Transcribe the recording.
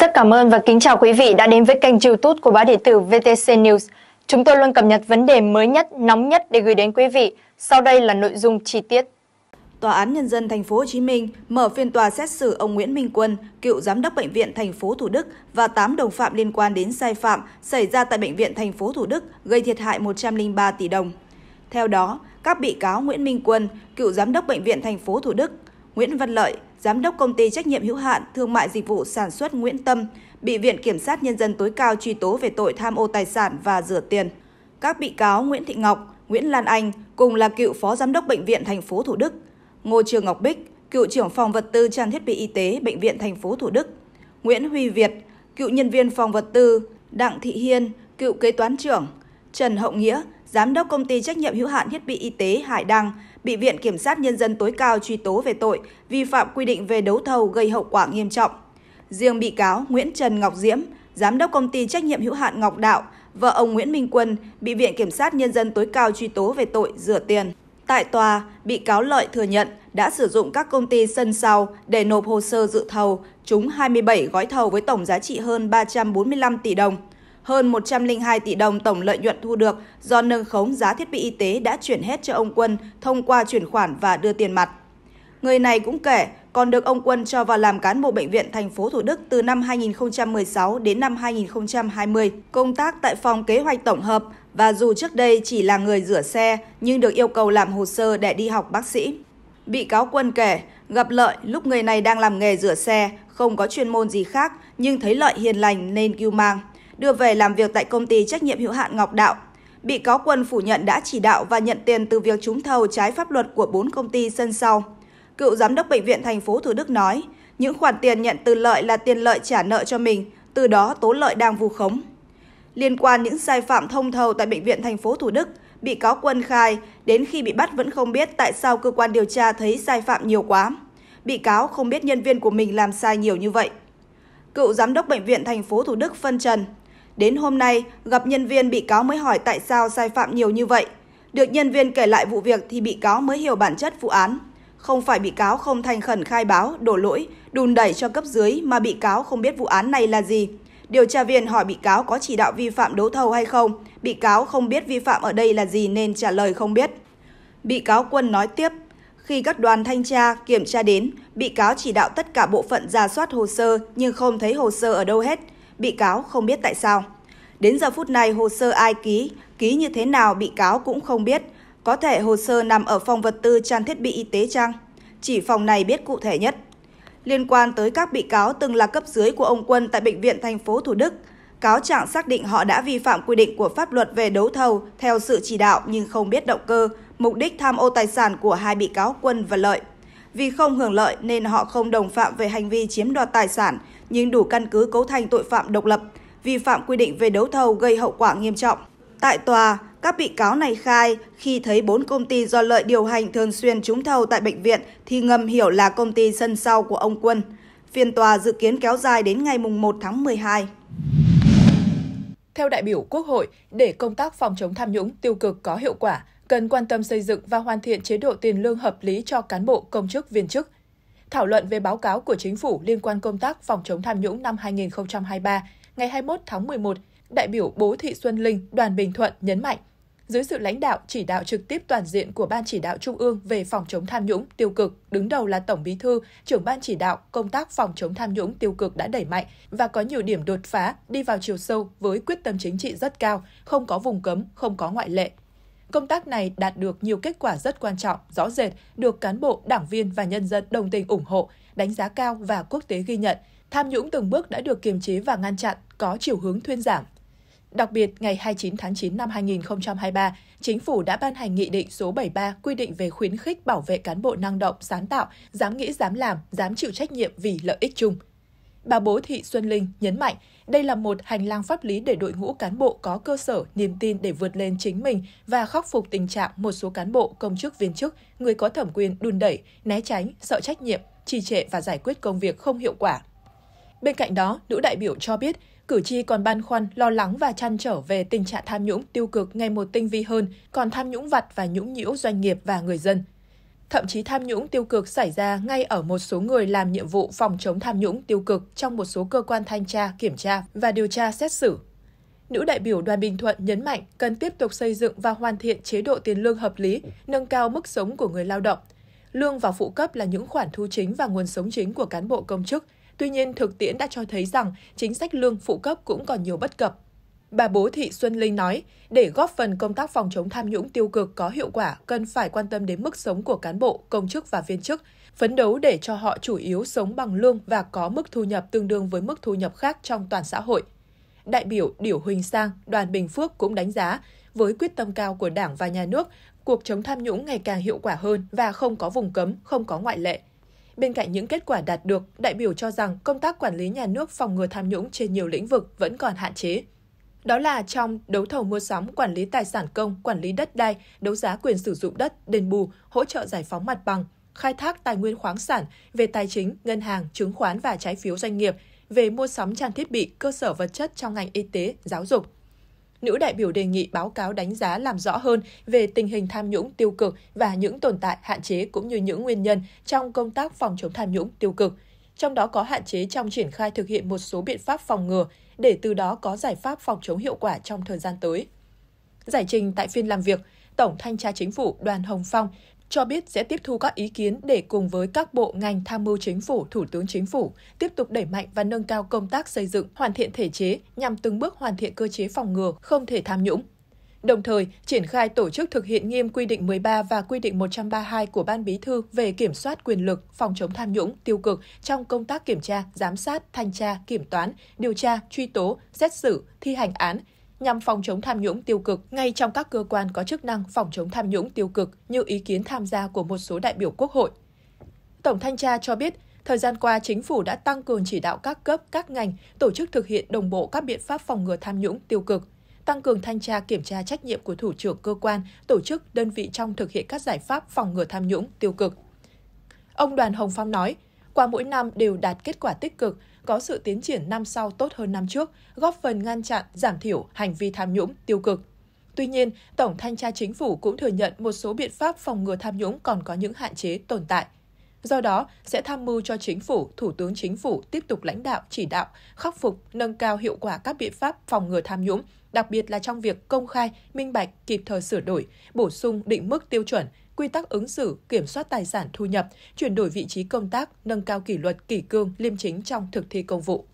Rất cảm ơn và kính chào quý vị đã đến với kênh youtube của báo điện tử VTC News. Chúng tôi luôn cập nhật vấn đề mới nhất, nóng nhất để gửi đến quý vị. Sau đây là nội dung chi tiết. Tòa án Nhân dân Thành phố Hồ Chí Minh mở phiên tòa xét xử ông Nguyễn Minh Quân, cựu giám đốc bệnh viện Thành phố Thủ Đức và 8 đồng phạm liên quan đến sai phạm xảy ra tại bệnh viện Thành phố Thủ Đức gây thiệt hại 103 tỷ đồng. Theo đó, các bị cáo Nguyễn Minh Quân, cựu giám đốc bệnh viện Thành phố Thủ Đức, Nguyễn Văn Lợi, giám đốc công ty trách nhiệm hữu hạn thương mại dịch vụ sản xuất Nguyễn Tâm bị Viện Kiểm sát Nhân dân tối cao truy tố về tội tham ô tài sản và rửa tiền. Các bị cáo Nguyễn Thị Ngọc, Nguyễn Lan Anh cùng là cựu phó giám đốc bệnh viện thành phố Thủ Đức, Ngô Trường Ngọc Bích, cựu trưởng phòng vật tư trang thiết bị y tế bệnh viện thành phố Thủ Đức, Nguyễn Huy Việt, cựu nhân viên phòng vật tư, Đặng Thị Hiên, cựu kế toán trưởng, Trần Hậu Nghĩa, giám đốc công ty trách nhiệm hữu hạn thiết bị y tế Hải Đăng bị Viện Kiểm sát Nhân dân tối cao truy tố về tội vi phạm quy định về đấu thầu gây hậu quả nghiêm trọng. Riêng bị cáo Nguyễn Trần Ngọc Diễm, Giám đốc Công ty Trách nhiệm hữu hạn Ngọc Đạo, vợ ông Nguyễn Minh Quân bị Viện Kiểm sát Nhân dân tối cao truy tố về tội rửa tiền. Tại tòa, bị cáo Lợi thừa nhận đã sử dụng các công ty sân sau để nộp hồ sơ dự thầu, trúng 27 gói thầu với tổng giá trị hơn 345 tỷ đồng hơn 102 tỷ đồng tổng lợi nhuận thu được do nâng khống giá thiết bị y tế đã chuyển hết cho ông Quân thông qua chuyển khoản và đưa tiền mặt. Người này cũng kể còn được ông Quân cho vào làm cán bộ bệnh viện thành phố Thủ Đức từ năm 2016 đến năm 2020, công tác tại phòng kế hoạch tổng hợp và dù trước đây chỉ là người rửa xe nhưng được yêu cầu làm hồ sơ để đi học bác sĩ. Bị cáo Quân kể, gặp Lợi lúc người này đang làm nghề rửa xe, không có chuyên môn gì khác nhưng thấy Lợi hiền lành nên kêu mang đưa về làm việc tại công ty trách nhiệm hữu hạn Ngọc Đạo. Bị cáo Quân phủ nhận đã chỉ đạo và nhận tiền từ việc trúng thầu trái pháp luật của 4 công ty sân sau. Cựu giám đốc bệnh viện thành phố Thủ Đức nói, những khoản tiền nhận từ lợi là tiền lợi trả nợ cho mình, từ đó tố lợi đang vu khống. Liên quan những sai phạm thông thầu tại bệnh viện thành phố Thủ Đức, bị cáo Quân khai đến khi bị bắt vẫn không biết tại sao cơ quan điều tra thấy sai phạm nhiều quá. Bị cáo không biết nhân viên của mình làm sai nhiều như vậy. Cựu giám đốc bệnh viện thành phố Thủ Đức phân trần, Đến hôm nay, gặp nhân viên bị cáo mới hỏi tại sao sai phạm nhiều như vậy. Được nhân viên kể lại vụ việc thì bị cáo mới hiểu bản chất vụ án. Không phải bị cáo không thành khẩn khai báo, đổ lỗi, đùn đẩy cho cấp dưới mà bị cáo không biết vụ án này là gì. Điều tra viên hỏi bị cáo có chỉ đạo vi phạm đấu thầu hay không. Bị cáo không biết vi phạm ở đây là gì nên trả lời không biết. Bị cáo Quân nói tiếp, khi các đoàn thanh tra, kiểm tra đến, bị cáo chỉ đạo tất cả bộ phận ra soát hồ sơ nhưng không thấy hồ sơ ở đâu hết bị cáo không biết tại sao. Đến giờ phút này hồ sơ ai ký, ký như thế nào bị cáo cũng không biết. Có thể hồ sơ nằm ở phòng vật tư trang thiết bị y tế trang. Chỉ phòng này biết cụ thể nhất. Liên quan tới các bị cáo từng là cấp dưới của ông Quân tại Bệnh viện thành phố Thủ Đức, cáo trạng xác định họ đã vi phạm quy định của pháp luật về đấu thầu theo sự chỉ đạo nhưng không biết động cơ, mục đích tham ô tài sản của hai bị cáo Quân và Lợi. Vì không hưởng lợi nên họ không đồng phạm về hành vi chiếm đoạt tài sản, nhưng đủ căn cứ cấu thành tội phạm độc lập, vi phạm quy định về đấu thầu gây hậu quả nghiêm trọng. Tại tòa, các bị cáo này khai khi thấy bốn công ty do lợi điều hành thường xuyên trúng thầu tại bệnh viện thì ngầm hiểu là công ty sân sau của ông Quân. Phiên tòa dự kiến kéo dài đến ngày 1 tháng 12. Theo đại biểu Quốc hội, để công tác phòng chống tham nhũng tiêu cực có hiệu quả, cần quan tâm xây dựng và hoàn thiện chế độ tiền lương hợp lý cho cán bộ, công chức, viên chức. Thảo luận về báo cáo của chính phủ liên quan công tác phòng chống tham nhũng năm 2023, ngày 21 tháng 11, đại biểu Bố Thị Xuân Linh, đoàn Bình Thuận nhấn mạnh, dưới sự lãnh đạo chỉ đạo trực tiếp toàn diện của Ban chỉ đạo Trung ương về phòng chống tham nhũng tiêu cực, đứng đầu là Tổng Bí thư, trưởng Ban chỉ đạo, công tác phòng chống tham nhũng tiêu cực đã đẩy mạnh và có nhiều điểm đột phá, đi vào chiều sâu với quyết tâm chính trị rất cao, không có vùng cấm, không có ngoại lệ. Công tác này đạt được nhiều kết quả rất quan trọng, rõ rệt, được cán bộ, đảng viên và nhân dân đồng tình ủng hộ, đánh giá cao và quốc tế ghi nhận. Tham nhũng từng bước đã được kiềm chế và ngăn chặn, có chiều hướng thuyên giảm. Đặc biệt, ngày 29 tháng 9 năm 2023, Chính phủ đã ban hành Nghị định số 73 quy định về khuyến khích bảo vệ cán bộ năng động, sáng tạo, dám nghĩ, dám làm, dám chịu trách nhiệm vì lợi ích chung. Bà bố Thị Xuân Linh nhấn mạnh, đây là một hành lang pháp lý để đội ngũ cán bộ có cơ sở niềm tin để vượt lên chính mình và khắc phục tình trạng một số cán bộ, công chức, viên chức, người có thẩm quyền đùn đẩy, né tránh, sợ trách nhiệm, trì trệ và giải quyết công việc không hiệu quả. Bên cạnh đó, nữ đại biểu cho biết, cử tri còn băn khoăn, lo lắng và chăn trở về tình trạng tham nhũng tiêu cực ngày một tinh vi hơn, còn tham nhũng vặt và nhũng nhiễu doanh nghiệp và người dân thậm chí tham nhũng tiêu cực xảy ra ngay ở một số người làm nhiệm vụ phòng chống tham nhũng tiêu cực trong một số cơ quan thanh tra, kiểm tra và điều tra xét xử. Nữ đại biểu Đoàn Bình Thuận nhấn mạnh cần tiếp tục xây dựng và hoàn thiện chế độ tiền lương hợp lý, nâng cao mức sống của người lao động. Lương và phụ cấp là những khoản thu chính và nguồn sống chính của cán bộ công chức. Tuy nhiên, thực tiễn đã cho thấy rằng chính sách lương phụ cấp cũng còn nhiều bất cập, Bà Bố Thị Xuân Linh nói, để góp phần công tác phòng chống tham nhũng tiêu cực có hiệu quả, cần phải quan tâm đến mức sống của cán bộ, công chức và viên chức, phấn đấu để cho họ chủ yếu sống bằng lương và có mức thu nhập tương đương với mức thu nhập khác trong toàn xã hội. Đại biểu Điểu Huỳnh Sang, đoàn Bình Phước cũng đánh giá, với quyết tâm cao của Đảng và Nhà nước, cuộc chống tham nhũng ngày càng hiệu quả hơn và không có vùng cấm, không có ngoại lệ. Bên cạnh những kết quả đạt được, đại biểu cho rằng công tác quản lý nhà nước phòng ngừa tham nhũng trên nhiều lĩnh vực vẫn còn hạn chế. Đó là trong đấu thầu mua sắm, quản lý tài sản công, quản lý đất đai, đấu giá quyền sử dụng đất, đền bù, hỗ trợ giải phóng mặt bằng, khai thác tài nguyên khoáng sản, về tài chính, ngân hàng, chứng khoán và trái phiếu doanh nghiệp, về mua sắm trang thiết bị, cơ sở vật chất trong ngành y tế, giáo dục. Nữ đại biểu đề nghị báo cáo đánh giá làm rõ hơn về tình hình tham nhũng tiêu cực và những tồn tại, hạn chế cũng như những nguyên nhân trong công tác phòng chống tham nhũng tiêu cực – trong đó có hạn chế trong triển khai thực hiện một số biện pháp phòng ngừa để từ đó có giải pháp phòng chống hiệu quả trong thời gian tới. Giải trình tại phiên làm việc, Tổng Thanh tra Chính phủ Đoàn Hồng Phong cho biết sẽ tiếp thu các ý kiến để cùng với các bộ ngành tham mưu chính phủ, thủ tướng chính phủ tiếp tục đẩy mạnh và nâng cao công tác xây dựng, hoàn thiện thể chế nhằm từng bước hoàn thiện cơ chế phòng ngừa không thể tham nhũng đồng thời triển khai tổ chức thực hiện nghiêm quy định 13 và quy định 132 của Ban Bí thư về kiểm soát quyền lực, phòng chống tham nhũng, tiêu cực trong công tác kiểm tra, giám sát, thanh tra, kiểm toán, điều tra, truy tố, xét xử, thi hành án, nhằm phòng chống tham nhũng tiêu cực ngay trong các cơ quan có chức năng phòng chống tham nhũng tiêu cực như ý kiến tham gia của một số đại biểu Quốc hội. Tổng thanh tra cho biết, thời gian qua chính phủ đã tăng cường chỉ đạo các cấp, các ngành tổ chức thực hiện đồng bộ các biện pháp phòng ngừa tham nhũng tiêu cực tăng cường thanh tra kiểm tra trách nhiệm của thủ trưởng cơ quan, tổ chức, đơn vị trong thực hiện các giải pháp phòng ngừa tham nhũng tiêu cực. Ông Đoàn Hồng Phong nói, qua mỗi năm đều đạt kết quả tích cực, có sự tiến triển năm sau tốt hơn năm trước, góp phần ngăn chặn, giảm thiểu hành vi tham nhũng tiêu cực. Tuy nhiên, Tổng Thanh tra Chính phủ cũng thừa nhận một số biện pháp phòng ngừa tham nhũng còn có những hạn chế tồn tại. Do đó, sẽ tham mưu cho chính phủ, thủ tướng chính phủ tiếp tục lãnh đạo, chỉ đạo, khắc phục, nâng cao hiệu quả các biện pháp phòng ngừa tham nhũng, đặc biệt là trong việc công khai, minh bạch, kịp thời sửa đổi, bổ sung định mức tiêu chuẩn, quy tắc ứng xử, kiểm soát tài sản thu nhập, chuyển đổi vị trí công tác, nâng cao kỷ luật, kỷ cương, liêm chính trong thực thi công vụ.